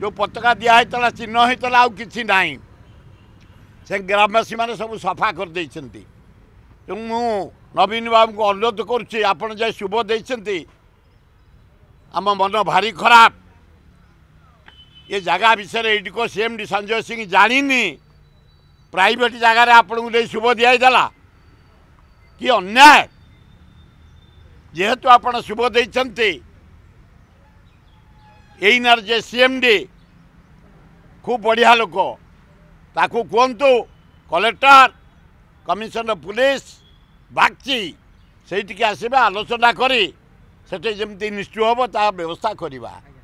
जो पता दिता चिन्ह होता आउ ग्रामवासी मैंने सब सफा करदे तेणु मु नवीन बाबू को अनुरोध करें शुभ दे आम मन भारी खराब ये जगह विषय इडिको C M D Sanjay Singh जानी प्राइट जगार आपण शुभ दिदेला कि अन्याय जेहेतु आप शुभ देती ଏଇନାର ଯେ ସିଏମ୍ଡି ଖୁବ୍ ବଢ଼ିଆ ଲୋକ ତାକୁ କୁହନ୍ତୁ କଲେକ୍ଟର କମିଶନର ପୁଲିସ ବାଗଚି ସେଇଠିକି ଆସିବେ ଆଲୋଚନା କରି ସେଠି ଯେମିତି ନିଶ୍ଚୟ ହେବ ତା ବ୍ୟବସ୍ଥା କରିବା